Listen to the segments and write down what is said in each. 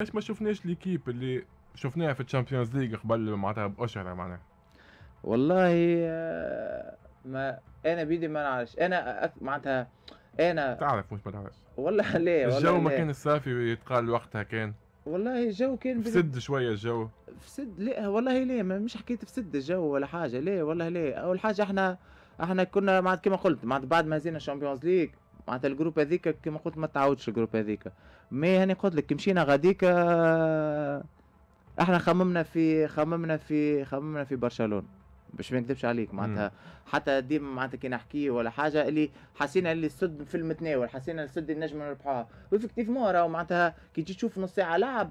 ليش ما شفناش ليكيب اللي شفناها في الشامبيونز ليج قبل معناتها باشهر معناها والله آه، ما انا بيدي ما نعرفش انا معناتها انا تعرف مش ما تعرفش والله ليه والله الجو ما كان الصافي يتقال وقتها كان والله الجو كان فسد شويه الجو فسد لا والله ليه ما مش حكيت فسد الجو ولا حاجه ليه والله ليه اول حاجه احنا احنا كنا معناتها كما قلت معناتها بعد ما زينا الشامبيونز ليج معناتها الجروب هذيك كما قلت ما تعاودش الجروب هذيك مي هاني قلت لك مشينا غاديك آه، احنا خممنا في خممنا في خممنا في برشلونه باش ما نكذبش عليك معناتها حتى ديما معناتها كي نحكي ولا حاجه اللي حسينا اللي السد في المتناول حسينا السد نجم نربحوها وافكتيفمون راهو معناتها كي تجي تشوف نص ساعه لعب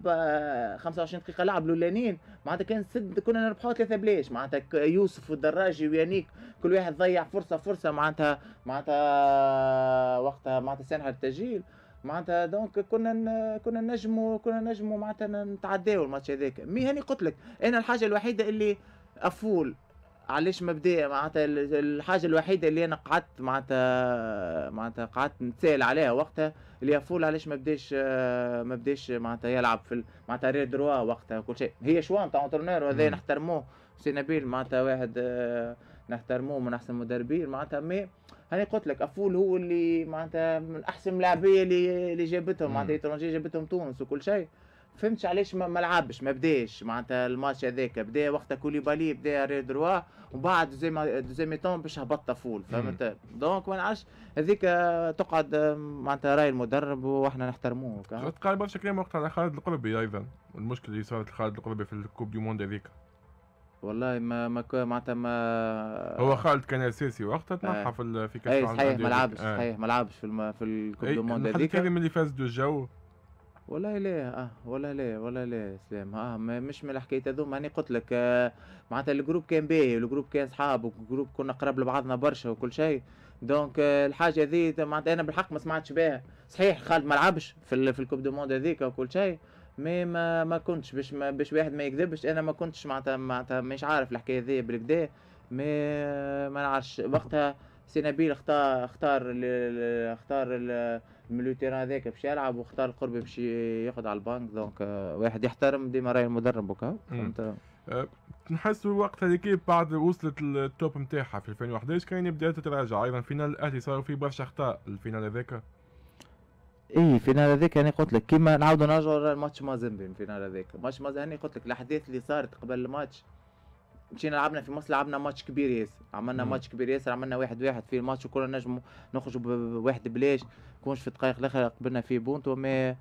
25 آه، دقيقه لعب الاولانيين معناتها كان السد كنا نربحوها ثلاثه بلاش معناتها يوسف والدراجي ويانيك كل واحد ضيع فرصه فرصه معناتها معناتها وقتها معناتها سانحه التسجيل معناتها دونك كنا كنا نجموا كنا نجموا معناتها نتعداو الماتش هذاك مي هاني قلت لك انا الحاجه الوحيده اللي افول علاش مبدئيا معناتها الحاجه الوحيده اللي انا قعدت معناتها معناتها قعدت نتسائل عليها وقتها اللي فول علاش ما بداش آه، ما بداش معناتها يلعب في معناتها ريال دروا وقتها وكل شيء هي شوان نتاع اونترونور وهذا نحترموه سي نبيل معناتها واحد آه، نحترموه من احسن المدربين معناتها مي هاني قلت لك افول هو اللي معناتها من احسن اللاعبيه اللي اللي جابتهم معناتها جابتهم تونس وكل شيء فهمتش علاش ما, لعبش ما بداش معناتها الماتش هذاك بدا وقتها كوليبالي بدا ري دروا ومن بعد دوزيام دوزيام تون باش هبط طفول فهمت دونك ما نعرفش هذيك تقعد معناتها راي المدرب واحنا نحترموه قال برشا كلام وقت على خالد القربي ايضا المشكله اللي صارت لخالد القربي في الكوب دي موند هذيك والله ما ما معناتها ما هو خالد كان اساسي وقتها آه. تنحى في في كاس العالم صحيح ما لعبش آه. صحيح ما لعبش في الكوب دي موند هذيك من اللي فاز دو الجو والله ليه اه والله ليه والله ليه سلام اه مش من الحكاية هذوما هاني قلت لك آه معناتها الجروب كان باهي والجروب كان صحاب والجروب كنا قراب لبعضنا برشا وكل شيء دونك آه الحاجة هذي معناتها انا بالحق ما سمعتش بها صحيح خالد ما لعبش في, في الكوب دو موند هذيك وكل شيء مي ما ما كنتش باش باش واحد ما يكذبش انا ما كنتش معناتها معناتها مش عارف الحكاية هذي بالكدا مي آه، ما نعرفش وقتها سي نبيل اختار اختار اختار, اختار ال- من لو تيران هذاك باش يلعب واختار القرب باش ياخذ على البانك دونك آه، واحد يحترم ديما راي المدرب وكا فهمت آه، نحس الوقت هذيك بعد وصلت التوب نتاعها في 2011 كان بدات تتراجع ايضا فينال الاهلي صاروا فيه برشا اخطاء الفينال هذاك اي فينال هذاك انا يعني قلت لك كيما نعاودوا نرجعوا الماتش مازيمبي الفينال هذاك ماتش انا قلت لك الاحداث اللي صارت قبل الماتش مشينا لعبنا في مصر لعبنا ماتش كبير ياسر عملنا مم. ماتش كبير ياسر عملنا واحد واحد في الماتش وكنا نجمو نخرجوا بواحد بلاش كونش في الدقائق الاخر قبلنا فيه بونتو مي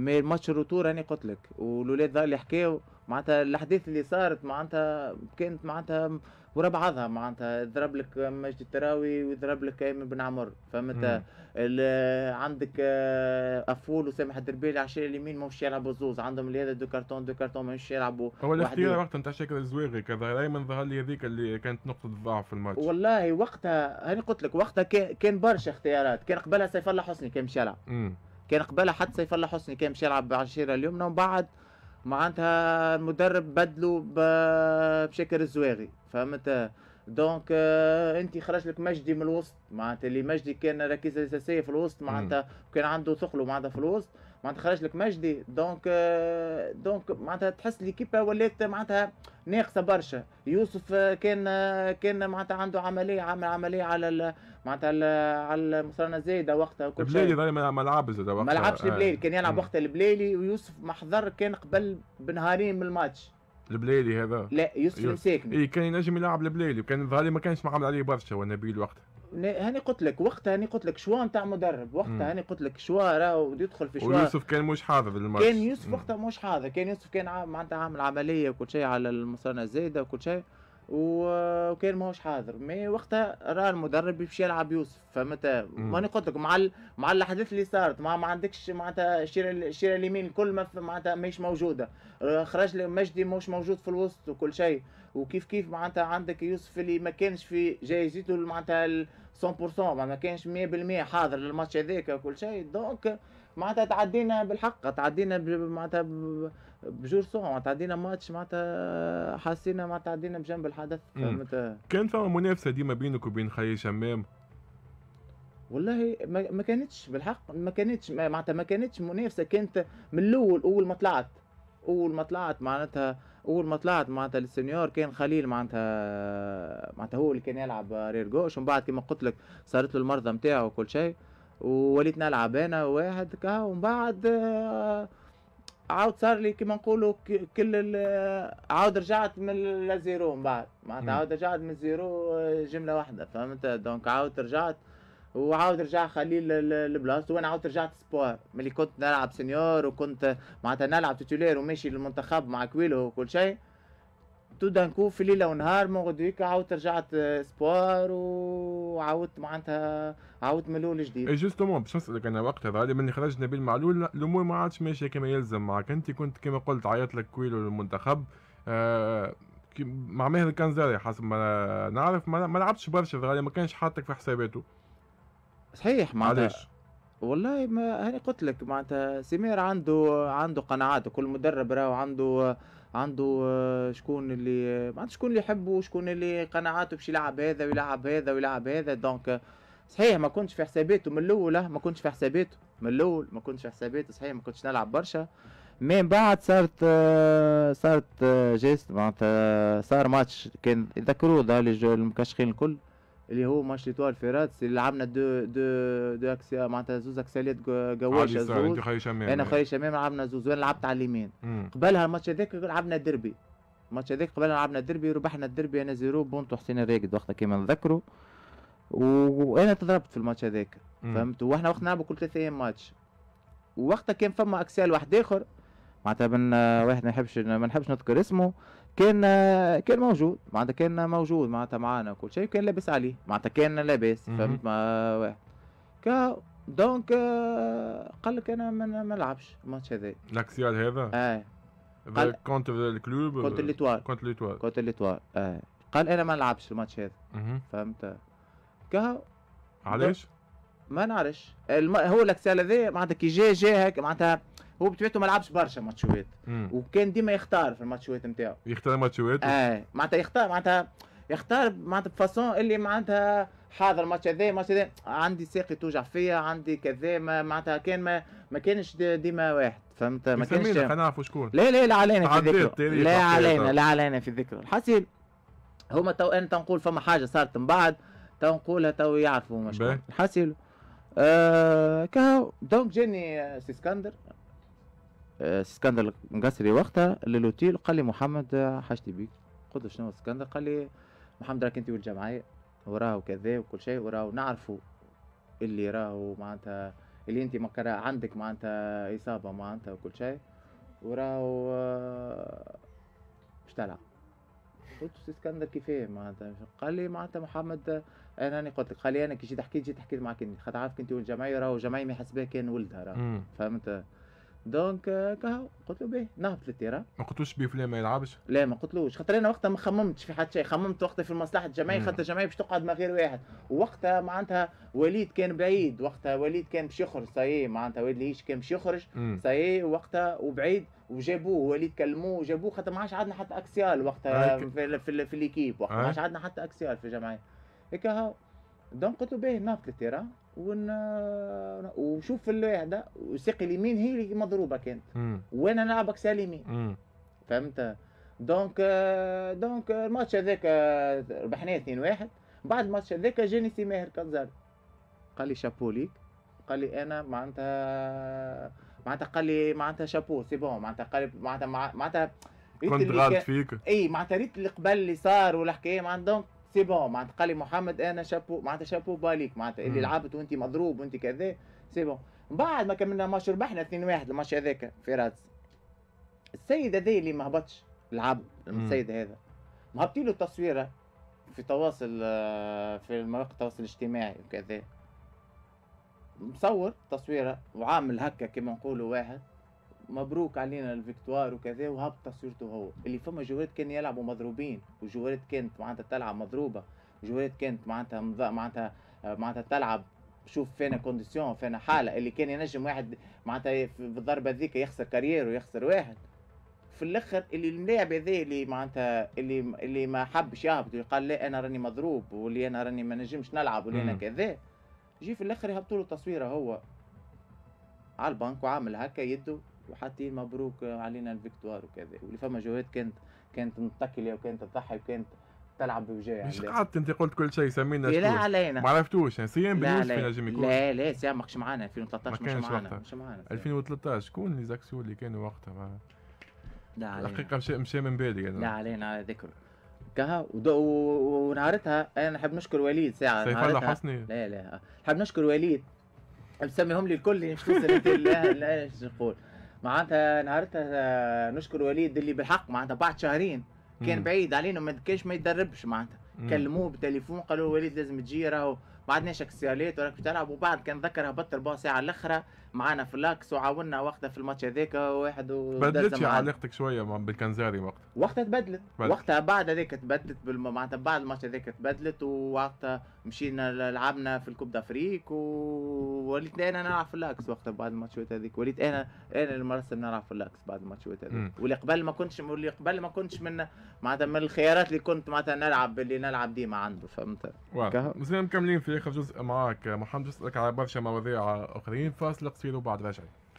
مي ماتش الروتور راني قلت لك والولاد اللي حكاو معناتها الاحداث اللي صارت معناتها كانت معناتها ورا بعضها معناتها ضرب لك مجد التراوي وضرب لك ايمن بن عمر فهمت عندك آه، افول وسامح الدربيلي على الشارع اليمين ماهوش يلعبوا زوز عندهم اللي هذا دو كارتون دو كارتون ماهوش يلعبوا هو الاختيار وقتها نتاع شكل الزويغي كذا ايمن ظهر لي هذيك اللي كانت نقطه ضعف في الماتش والله وقتها هاني قلت لك وقتها كان برشا اختيارات كان قبلها سيف الله حسني كان مش يلعب كان قبلها حتى سيف الله حسني كان باش يلعب بعشيره اليمنى ومن نعم، بعد معناتها المدرب بدلو بشكل الزواغي فهمت دونك آه، انت خرج لك مجدي من الوسط معناتها اللي مجدي كان ركيزه اساسيه في الوسط معناتها وكان عنده ثقله معناتها في الوسط معناتها خرج لك مجدي دونك دونك euh, معناتها تحس كيبا ولات معناتها ناقصه برشا يوسف كان كان معناتها عنده عمليه عمل عمليه على معناتها على المصرنا زايده وقتها وكل شيء البلالي ما لعبش زاد وقتها ما لعبش آه. البلالي كان يلعب وقتها البلالي ويوسف محضر كان قبل بنهارين من الماتش البلالي هذا لا يوسف المساكني اي كان ينجم يلعب البلالي وكان ظهري ما كانش معامل عليه برشا ونبيل وقتها هاني قلت لك وقتها هاني قلت لك شوا نتاع مدرب وقتها هاني قلت لك شوا راهو يدخل في شوا ويوسف كان مش حاضر بالماتش كان يوسف وقتها مش حاضر كان يوسف كان معناتها عامل عمليه وكل شيء على المصانع الزايده وكل شيء وكان ماهوش حاضر مي وقتها راه المدرب باش يلعب يوسف فهمت ماني قلت لك مع ال... مع الاحداث اللي صارت ما, ما عندكش معناتها الشيره الشيره اليمين الكل ما معناتها ماهيش موجوده آه، خرج مجدي ماهوش موجود في الوسط وكل شيء وكيف كيف معناتها عندك يوسف اللي ما كانش في جايزته معناتها 100% ما كانش 100% حاضر للماتش هذاك وكل شيء دونك معناتها تعدينا بالحق تعدينا معناتها بجور سون تعدينا ماتش معناتها حسينا معناتها تعدينا بجنب الحدث فهمت كان فما منافسه ديما بينك وبين خي شمام والله ما كانتش بالحق ما كانتش معناتها ما كانتش منافسه كانت من الاول اول ما طلعت اول ما طلعت معناتها اول ما طلعت معناتها السنيور كان خليل معناتها معناتها هو اللي كان يلعب رير جوش ومن بعد كما قلت لك صارت له المرضى نتاعو وكل شيء ووليت نلعب انا واحد كا ومن بعد آه، عاود صار لي كيما نقولوا كل عاود رجعت من الزيرو من بعد معناتها عاود رجعت من الزيرو آه، جمله واحده فهمت دونك عاود رجعت وعاود رجع خليل لبلاصتو وانا عاود رجعت سبوار ملي كنت نلعب سينيور وكنت معناتها نلعب تيتولير وماشي للمنتخب مع كويلو وكل شيء تبدا في ليله ونهار ما غدويك عاودت رجعت آه، سبوار وعاودت معناتها عاودت من الاول جديد. إيه، جوستومون باش نسالك انا وقتها ظهر من خرج نبيل معلول الامور ما عادش ماشيه كما يلزم معك انت كنت كما قلت عيط لك كويلو للمنتخب آه مع ماهر الكنزاري حسب ما نعرف ما لعبتش برشا ظهر ما كانش حاطك في حساباته. صحيح معناتها علاش؟ والله ما هاني قلت لك معناتها سمير عنده عنده قناعات وكل مدرب راهو عنده عنده آه، شكون اللي آه، ما عنده شكون اللي يحبه شكون اللي قناعاته باش يلعب هذا ويلعب هذا ويلعب هذا دونك آه، صحيح ما كنتش في حساباته من الاول ما كنتش في حساباته من الاول ما كنتش في حساباته صحيح ما كنتش نلعب برشا من بعد صارت صارت جيست معناتها صار ماتش كان يذكروه ذا المكشخين الكل اللي هو ماشيتوار فيراتس اللي لعبنا دو دو دو اكسيا معناتها زوز اكساليات قواش زوز انت خير شمام انا يعني. خير شمام لعبنا زوز وانا لعبت على اليمين قبلها الماتش هذاك لعبنا دربي الماتش هذاك قبلها لعبنا دربي ربحنا الدربي انا زيرو بونتو حسين الراقد وقتها كيما نذكره وانا تضربت في الماتش هذاك فهمت واحنا وقت نلعبوا كل ثلاث ايام ماتش ووقتها كان فما اكسال واحد اخر معناتها من آه، واحد ما نحبش ما نحبش نذكر اسمه كان كان موجود معناتها كان موجود معناتها معانا وكل شيء كان لابس عليه معناتها كان لابس فهمت ما واحد كا دونك قال لك انا ما نلعبش الماتش هذا الاكسيال هذا؟ اه قال كونت الكلوب كونت ليتوال كونت ليتوال كونت ليتوال اه قال انا ما نلعبش الماتش هذا فهمت كا علاش؟ ما نعرفش الم... هو الاكسيال هذا معناتها كي جا جا هكا معناتها هو بطبيعته ما لعبش برشا ماتشوات وكان ديما يختار في الماتشوات نتاعو يختار ماتشوات اه معناتها يختار معناتها يختار معناتها بفاسون اللي معناتها حاضر ماتش هذا الماتش هذا عندي ساقي توجع فيا عندي كذا معناتها كان ما ما كانش ديما واحد فهمت ما كانش خلينا نعرفوا شكون لا لا لا علينا في ذكره لا علينا لا علينا في ذكره الحسيب هما تو انا تنقول فما حاجه صارت من بعد تو نقولها تو يعرفوا مشكور الحسيب آه كاو دونك جاني آه، سي اسكندر اسكندر مقصري وقتها للوتيل قال لي محمد حاجتي بيك قلت له شنو اسكندر قال لي محمد راك انت والجمعيه وراه وكذا وكل شيء وراه نعرفوا اللي راهو معناتها اللي انت مكرا عندك معناتها اصابه معناتها وكل شيء وراهو باش تلعب قلت سي اسكندر كيفاه معناتها قال لي معناتها محمد انا راني قلت لك قال لي انا كي جيت حكيت جيت حكيت معك انت خاطر عارفك انت والجمعيه راهو الجمعيه ما يحسبها كان ولدها راهو فهمت دونك آه، كهو قلت له باهي نهبط للتيرا ما قلتلوش بيه فلان ما يلعبش لا ما قلتلوش خاطر انا وقتها ما خممتش في حد شيء خممت وقتها في المصلحه الجماعيه خاطر الجماعيه باش تقعد ما غير واحد وقتها معناتها وليد كان بعيد وقتها وليد كان باش يخرج صاي معناتها وليد هيش كان باش يخرج صاي وقتها وبعيد وجابوه وليد كلموه وجابوه خاطر ما عادش عندنا حتى اكسيال وقتها في, في, في, الـ الاكيب وقتها ما عادش عندنا حتى اكسيال في الجمعيه هكا هاو دونك قلت له باهي نهبط للتيرا ون... وشوف اللي هذا وساق اليمين هي اللي مضروبه كانت وانا نلعبك سالمي فهمت دونك دونك الماتش هذاك ربحناه 2 واحد بعد الماتش هذاك جاني سي ماهر قال لي شابو ليك قال لي انا معناتها معناتها قال لي معناتها شابو سي بون معناتها قال لي معناتها معناتها كنت غلط فيك اي معناتها ريت اللي قبل اللي صار والحكايه معناتها دونك سي بون معناتها قال لي محمد انا شابو معناتها شابو باليك معناتها اللي لعبت وانت مضروب وانت كذا سي بون بعد ما كملنا ماتش ربحنا 2-1 الماتش هذاك في راس السيد هذا اللي ما هبطش لعب السيد هذا مهبطي له تصويره في تواصل آه، في مواقع التواصل الاجتماعي وكذا مصور تصويره وعامل هكا كما نقولوا واحد مبروك علينا الفيكتوار وكذا وهبط تصويرته هو اللي فما جوارد كان يلعبوا مضروبين وجوارد كانت معناتها تلعب مضروبه جوارد كانت معناتها معناتها آه، معناتها تلعب شوف فينا كونديسيون فينا حاله اللي كان ينجم واحد معناتها بالضربه ذيك يخسر كارير ويخسر واحد في الاخر اللي اللاعب هذا اللي معناتها اللي اللي ما حبش يهبط وقال لا انا راني مضروب واللي انا راني ما نجمش نلعب واللي انا كذا جي في الاخر يهبطوا له تصويره هو على البنك وعامل هكا يده وحاطين مبروك علينا الفيكتوار وكذا واللي فما جوات كانت كانت متكله وكانت تضحي وكانت تلعب بوجاها مش قعدت انت قلت كل شيء سمينا إيه، لا علينا ما عرفتوش سيام بن يوسف نجم يكون لا لا سيام ماكش معانا 2013 مش معانا مش معانا 2013 شكون لي زاكسيون اللي كانوا وقتها معنا لا علينا الحقيقه مشى مشى من بالي لا علينا على ذكره كها ونهارتها انا نحب نشكر وليد ساعه سيف الله حسني لا لا نحب نشكر وليد مسميهم لي الكل مش توصل انت لا لا نقول معناتها نهارتها آه، نشكر وليد اللي بالحق معناتها بعد شهرين كان بعيد علينا ما كانش ما يدربش معناتها كلموه بالتليفون قالوا وليد لازم تجي راهو ما عدناش سياليت وراك تلعب وبعد كان ذكرها بطل ربع ساعه الاخره معانا في اللاكس وعاونا وقتها في الماتش هذاك واحد بدلت علاقتك شويه مع بالكنزاري وقتها وقتها تبدلت وقتها بعد هذاك تبدلت بالم... معناتها بعد الماتش هذاك تبدلت ووقتها مشينا لعبنا في الكوب دافريك ووليت انا نلعب في اللاكس وقتها بعد الماتشات هذيك وليت انا انا المرسم نلعب في اللاكس بعد الماتشات هذيك واللي قبل ما كنتش واللي قبل ما كنتش من معناتها من الخيارات اللي كنت معناتها نلعب اللي نلعب ديما عنده فهمت؟ مزيان مكملين في اخر جزء معك محمد يسألك على برشا مواضيع آخرين فاصل قصير وبعد راجعين